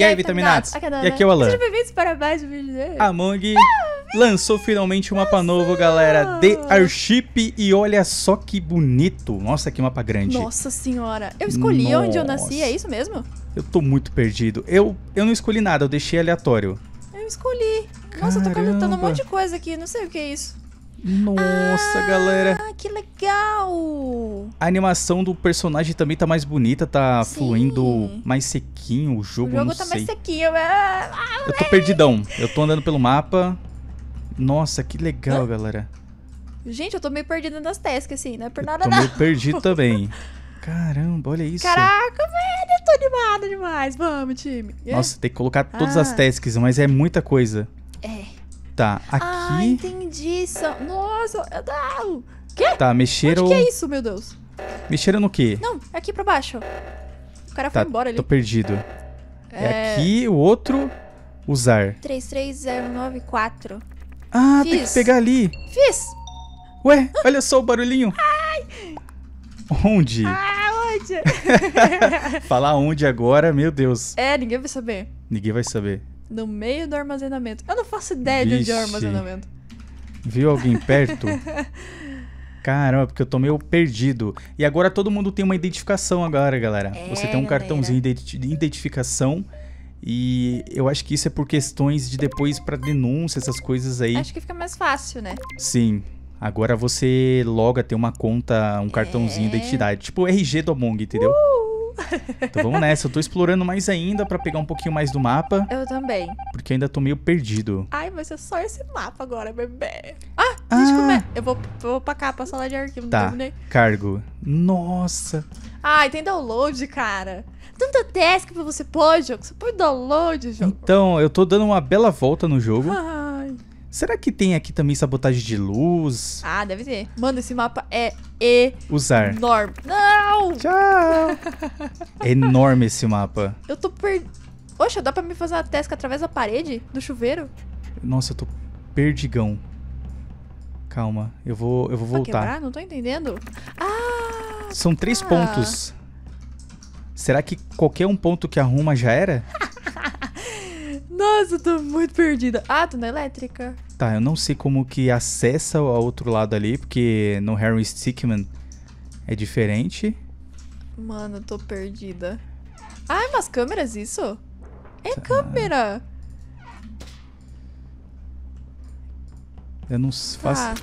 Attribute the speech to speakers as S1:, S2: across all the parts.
S1: E, e aí, tá Vitaminados? É e aqui é o Alan. Sejam
S2: bem-vindos para mais um vídeo dele.
S1: Among ah, lançou finalmente um mapa novo, galera. The Airship. E olha só que bonito. Nossa, que mapa grande. Nossa
S2: senhora. Eu escolhi Nossa. onde eu nasci, é isso mesmo?
S1: Eu tô muito perdido. Eu, eu não escolhi nada, eu deixei aleatório.
S2: Eu escolhi. Nossa, Caramba. eu tô coletando um monte de coisa aqui. Não sei o que é isso.
S1: Nossa, ah, galera.
S2: que legal!
S1: A animação do personagem também tá mais bonita, tá Sim. fluindo mais sequinho o jogo, o jogo não tá sei. mais
S2: sequinho. É, ah,
S1: eu tô é. perdidão. Eu tô andando pelo mapa. Nossa, que legal, ah. galera.
S2: Gente, eu tô meio perdida nas tasks, assim, não é por nada eu tô não. meio perdido também.
S1: Caramba, olha isso. Caraca,
S2: velho, eu tô animado demais. Vamos, time. Nossa, tem que colocar todas ah. as tasks,
S1: mas é muita coisa tá, aqui. Ah,
S2: entendi isso. Nossa, não.
S1: Quê? Tá, mexeram. O que é isso, meu Deus? Mexeram no quê? Não,
S2: é aqui pra baixo. O cara tá, foi embora ali. Tô perdido. É, é aqui,
S1: o outro, usar.
S2: 33094.
S1: Ah, Fiz. tem que pegar ali. Fiz! Ué, olha só o barulhinho. Ai! Onde?
S2: Ah, onde?
S1: Falar onde agora, meu Deus.
S2: É, ninguém vai saber.
S1: Ninguém vai saber.
S2: No meio do armazenamento. Eu não faço ideia Vixe. de onde é o armazenamento.
S1: Viu alguém perto? Caramba, porque eu tô meio perdido. E agora todo mundo tem uma identificação agora, galera. É, Você tem um cartãozinho de identificação. E eu acho que isso é por questões de depois para denúncia, essas coisas aí. Acho que fica
S2: mais fácil, né?
S1: Sim. Agora você loga, tem uma conta, um é. cartãozinho é. de identidade. Tipo o RG do Among, entendeu? Uh! Então vamos nessa, eu tô explorando mais ainda para pegar um pouquinho mais do mapa. Eu também. Porque eu ainda tô meio perdido.
S2: Ai, vai ser só esse mapa agora, bebê. Ah, ah. deixa eu comer. Eu vou, vou pra cá, pra sala de arquivo, tá. não terminei.
S1: cargo. Nossa.
S2: Ai, tem download, cara. Tanta é task pra você pôr, jogo. Você põe download, jogo.
S1: Então, eu tô dando uma bela volta no jogo.
S2: Ai.
S1: Será que tem aqui também sabotagem de luz?
S2: Ah, deve ter. Mano, esse mapa é e Usar. enorme. Não, Tchau! Tchau!
S1: é enorme esse mapa.
S2: Eu tô per... Poxa, dá pra me fazer a tesca através da parede do chuveiro?
S1: Nossa, eu tô perdigão. Calma, eu vou, eu vou voltar. Quebrar?
S2: Não tô entendendo.
S1: Ah! São três ah. pontos. Será que qualquer um ponto que arruma já era?
S2: Nossa, eu tô muito perdida. Ah, tô na elétrica.
S1: Tá, eu não sei como que acessa o outro lado ali, porque no Harry Stickman é diferente.
S2: Mano, tô perdida. Ah, é umas câmeras isso? É tá. câmera!
S1: Eu não faço. Tá.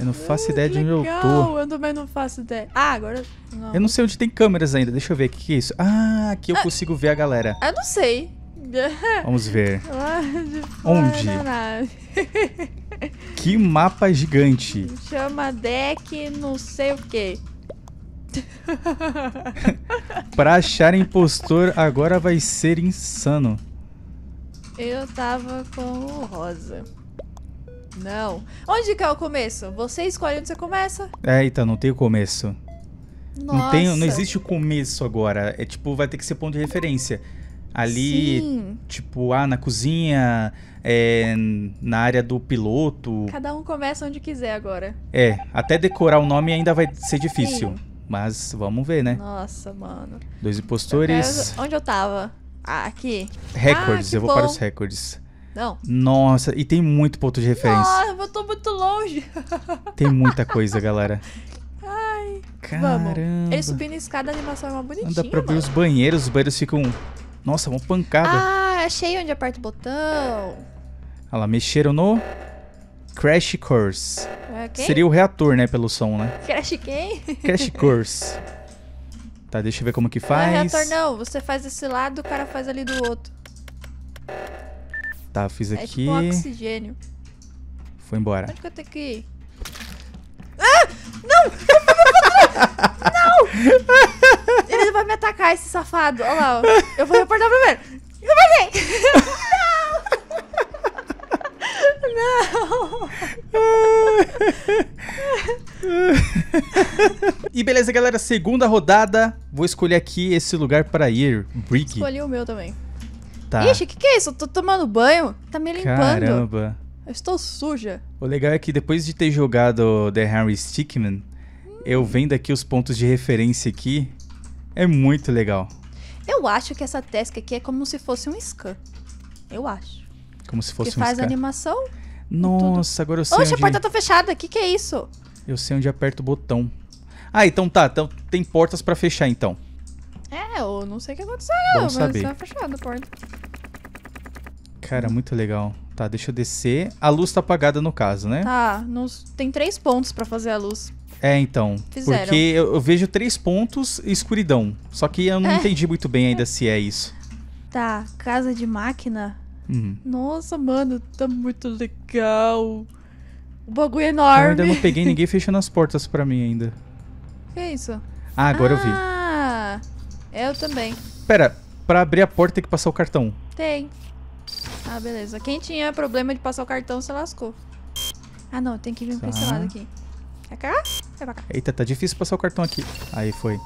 S1: Eu não faço uh, ideia de onde eu tô.
S2: Eu também não faço ideia. Ah, agora. Não. Eu não
S1: sei onde tem câmeras ainda. Deixa eu ver. O que, que é isso? Ah, aqui eu ah. consigo ver a galera.
S2: Eu não sei. Vamos ver. onde?
S1: que mapa gigante.
S2: Chama deck, não sei o que.
S1: pra achar impostor agora vai ser insano.
S2: Eu tava com o rosa. Não. Onde que é o começo? Você escolhe onde você começa.
S1: É, então, não tem o começo. Nossa. Não, tem, não existe o começo agora. É tipo, vai ter que ser ponto de referência. Ali, Sim. tipo, ah, na cozinha, é, na área do piloto.
S2: Cada um começa onde quiser agora.
S1: É, até decorar o nome ainda vai ser difícil. Sim. Mas vamos ver, né?
S2: Nossa, mano.
S1: Dois impostores.
S2: Eu Onde eu tava? Ah, aqui.
S1: Recordes, ah, eu vou bom. para os recordes. Não. Nossa, e tem muito ponto de referência.
S2: Nossa, eu tô muito longe.
S1: Tem muita coisa, galera. Ai. Caramba.
S2: Vamos. Ele subindo a escada, a animação é uma bonitinha. anda para pra ver os
S1: banheiros, os banheiros ficam. Nossa, uma pancada.
S2: Ah, achei onde aperta o botão. Olha
S1: ah lá, mexeram no. Crash Course. É Seria o reator, né? Pelo som, né?
S2: Crash quem? Crash
S1: Course. Tá, deixa eu ver como que faz. Não é reator,
S2: não. Você faz desse lado, o cara faz ali do outro.
S1: Tá, fiz é aqui. Tipo um
S2: oxigênio. Foi embora. Onde que eu tenho que ir? Ah! Não! não! Ele vai me atacar, esse safado. Olha lá, ó. Eu vou reportar primeiro. Eu vou não!
S1: e beleza, galera, segunda rodada. Vou escolher aqui esse lugar para ir, Brick.
S2: Escolhi o meu também. Tá. Ixi, o que, que é isso? Eu tô tomando banho? Tá me limpando. Caramba. Eu estou suja.
S1: O legal é que depois de ter jogado The Harry Stickman, hum. eu vendo aqui os pontos de referência aqui, é muito legal.
S2: Eu acho que essa task aqui é como se fosse um scan. Eu acho.
S1: Como se fosse que um scan. Que faz
S2: animação
S1: nossa, agora eu sei. Oxe, onde... a porta tá
S2: fechada. O que, que é isso?
S1: Eu sei onde aperto o botão. Ah, então tá. Então tem portas pra fechar então.
S2: É, eu não sei o que aconteceu, Bom mas saber. tá fechada a porta.
S1: Cara, muito legal. Tá, deixa eu descer. A luz tá apagada no caso, né?
S2: Tá, nos... tem três pontos pra fazer a luz.
S1: É, então. Fizeram. Porque eu, eu vejo três pontos e escuridão. Só que eu não é. entendi muito bem ainda se é isso.
S2: Tá, casa de máquina. Uhum. Nossa, mano, tá muito legal. O bagulho é enorme. Eu ainda não peguei ninguém
S1: fechando as portas pra mim ainda. Que é isso? Ah, agora ah, eu vi.
S2: Ah, eu também.
S1: Pera, pra abrir a porta tem que passar o cartão.
S2: Tem. Ah, beleza. Quem tinha problema de passar o cartão se lascou. Ah, não, tem que vir um tá. esse lado aqui. É cá? É pra cá.
S1: Eita, tá difícil passar o cartão aqui. Aí foi.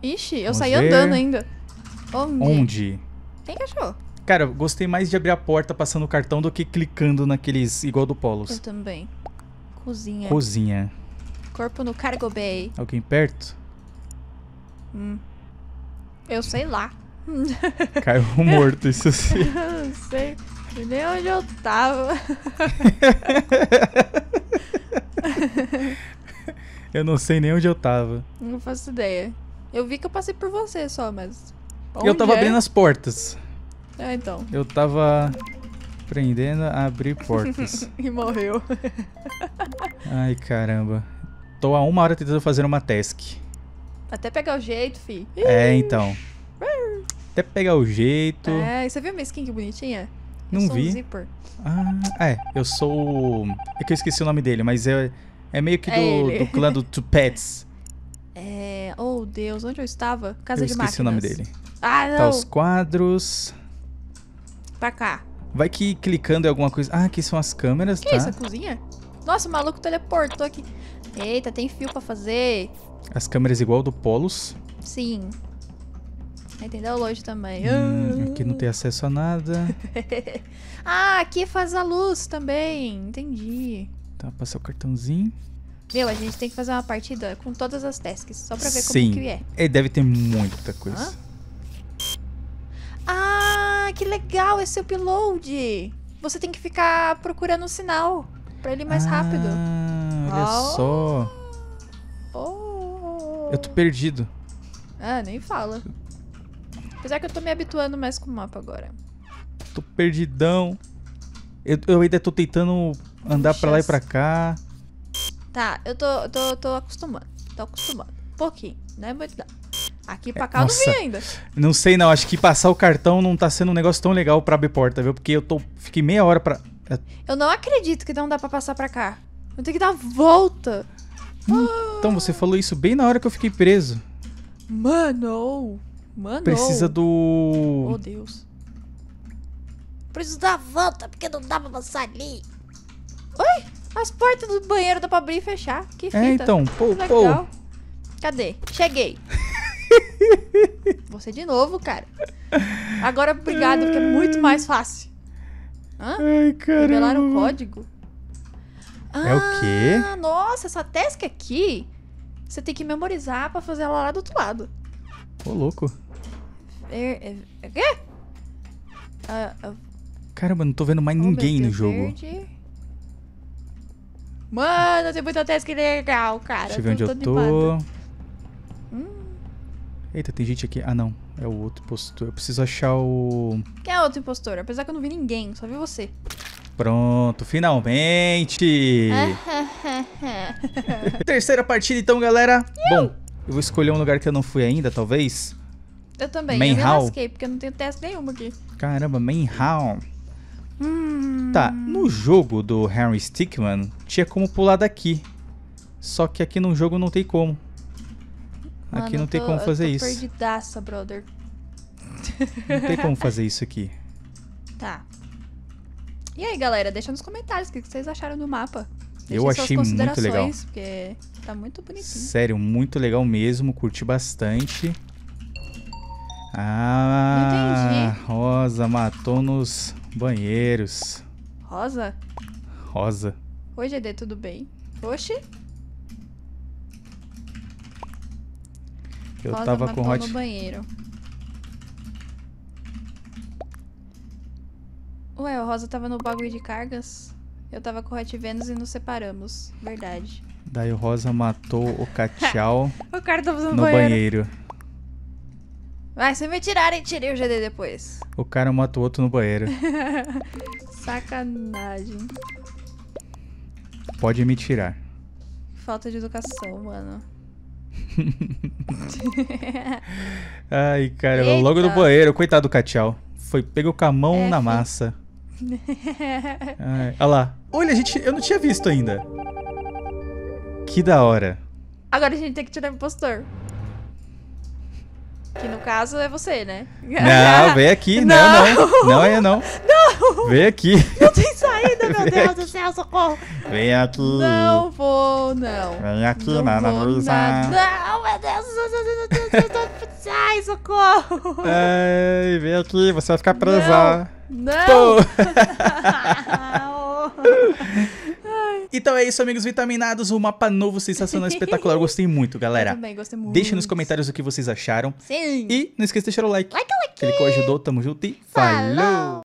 S2: Ixi, eu Vamos saí ver. andando ainda. Onde? Onde? Quem achou?
S1: Cara, eu gostei mais de abrir a porta passando o cartão do que clicando naqueles igual do Polos. Eu
S2: também. Cozinha. Cozinha. Corpo no cargo bay.
S1: Alguém perto?
S2: Hum. Eu sei lá.
S1: Caiu morto, isso sim.
S2: eu não sei nem onde eu tava.
S1: eu não sei nem onde eu tava.
S2: Não faço ideia. Eu vi que eu passei por você só, mas. eu tava é? abrindo as
S1: portas. É, então. Eu tava aprendendo a abrir portas.
S2: e morreu.
S1: Ai, caramba. Tô há uma hora tentando fazer uma task.
S2: Até pegar o jeito, fi. É,
S1: então. Até pegar o jeito. É,
S2: você viu minha skin que bonitinha? Eu Não vi. Um zíper. Ah,
S1: é. Eu sou. É que eu esqueci o nome dele, mas é, é meio que é do, é do clã do Tupets.
S2: É. Oh, Deus, onde eu estava? Casa eu de máquinas. Eu esqueci o nome dele.
S1: Ah, tá, não. Tá os quadros. Pra cá. Vai que clicando em alguma coisa. Ah, aqui são as câmeras, que tá? Que isso, a
S2: cozinha? Nossa, o maluco teleportou aqui. Eita, tem fio pra fazer.
S1: As câmeras igual do Polos?
S2: Sim. Aí tem download também. Hum, aqui não tem
S1: acesso a nada.
S2: ah, aqui faz a luz também. Entendi.
S1: Tá, passar o cartãozinho.
S2: Meu, a gente tem que fazer uma partida com todas as tasks, só pra ver Sim. como que é. Sim,
S1: é, deve ter muita coisa. Hã?
S2: que legal esse upload! Você tem que ficar procurando o um sinal para ele ir mais ah, rápido.
S1: Olha oh. só. Oh. Eu tô perdido.
S2: Ah, nem fala. Apesar que eu tô me habituando mais com o mapa agora.
S1: Tô perdidão. Eu, eu ainda tô tentando andar para lá e pra cá.
S2: Tá, eu tô, tô, tô acostumando. Tô acostumando. Um pouquinho, não é muito não. Aqui pra é, cá é, eu não vi ainda.
S1: Não sei não, acho que passar o cartão não tá sendo um negócio tão legal pra abrir porta, viu? Porque eu tô, fiquei meia hora pra... É.
S2: Eu não acredito que não dá pra passar pra cá. Eu tenho que dar volta.
S1: Hum, então, você falou isso bem na hora que eu fiquei preso.
S2: Mano! Mano! Precisa
S1: do... Oh,
S2: Deus. Preciso dar volta, porque não dá pra passar ali. Oi? As portas do banheiro dá pra abrir e fechar. Que é, fita. É, então. Pô, Legal. Pô. Cadê? Cheguei. Você de novo, cara. Agora, obrigado, porque é muito mais fácil. Hã? Ai, Revelaram o código? Ah, é o quê? Ah, nossa, essa task aqui, você tem que memorizar pra fazer ela lá do outro lado. Ô, louco. É, é, é quê? Uh, uh,
S1: Caramba, não tô vendo mais oh, ninguém no jogo.
S2: Verde. Mano, tem muita task legal, cara. Deixa eu ver onde eu tô.
S1: Eita, tem gente aqui. Ah, não. É o outro impostor. Eu preciso achar o...
S2: Quem é o outro impostor? Apesar que eu não vi ninguém, só vi você.
S1: Pronto, finalmente! Terceira partida então, galera. Bom, eu vou escolher um lugar que eu não fui ainda, talvez.
S2: Eu também. Main eu hall. Lasquei, porque eu não tenho teste nenhum aqui.
S1: Caramba, Main Hall. Hum. Tá, no jogo do Harry Stickman, tinha como pular daqui. Só que aqui no jogo não tem como. Mano, ah, aqui não tem como fazer eu tô isso.
S2: perdidaça, brother. Não tem como fazer isso aqui. Tá. E aí, galera, deixa nos comentários o que vocês acharam do mapa. Deixem eu achei muito legal. Porque tá muito bonitinho.
S1: Sério, muito legal mesmo. Curti bastante. Ah, Entendi. Rosa matou nos banheiros. Rosa? Rosa.
S2: Oi, GD, tudo bem? Oxi.
S1: Eu tava com hot... no banheiro.
S2: Ué, o Rosa tava no bagulho de cargas? Eu tava com o Hot Venus e nos separamos. Verdade.
S1: Daí o Rosa matou o Cachal o cara no, banheiro. banheiro.
S2: Vai, se me tirarem, tirei o GD depois.
S1: O cara mata o outro no banheiro.
S2: Sacanagem.
S1: Pode me tirar.
S2: Falta de educação, mano.
S1: Ai, cara, Eita. logo no banheiro, coitado do Catial. Foi pego com a mão é, na massa. Ai, olha lá. Olha, gente, eu não tinha visto ainda. Que da hora.
S2: Agora a gente tem que tirar o impostor. Que no caso é você, né? Não, vem aqui. Não, não. Não, não é não. Não! Vem aqui sem
S1: saída, meu Deus
S2: do céu, socorro.
S1: Vem aqui. Não
S2: vou, não. Vem
S1: aqui, não Nana vou, usar.
S2: Ah. Não, meu Deus. Ai, socorro.
S1: Ai, vem aqui, você vai ficar presa. Não. não. Então é isso, amigos vitaminados. O um mapa novo, sensacional, espetacular. Eu gostei muito, galera. Eu também gostei muito. Deixa nos comentários o que vocês acharam. Sim. E não esqueça de deixar o like. Like, like. Ele que ajudou. Tamo junto e falou. falou.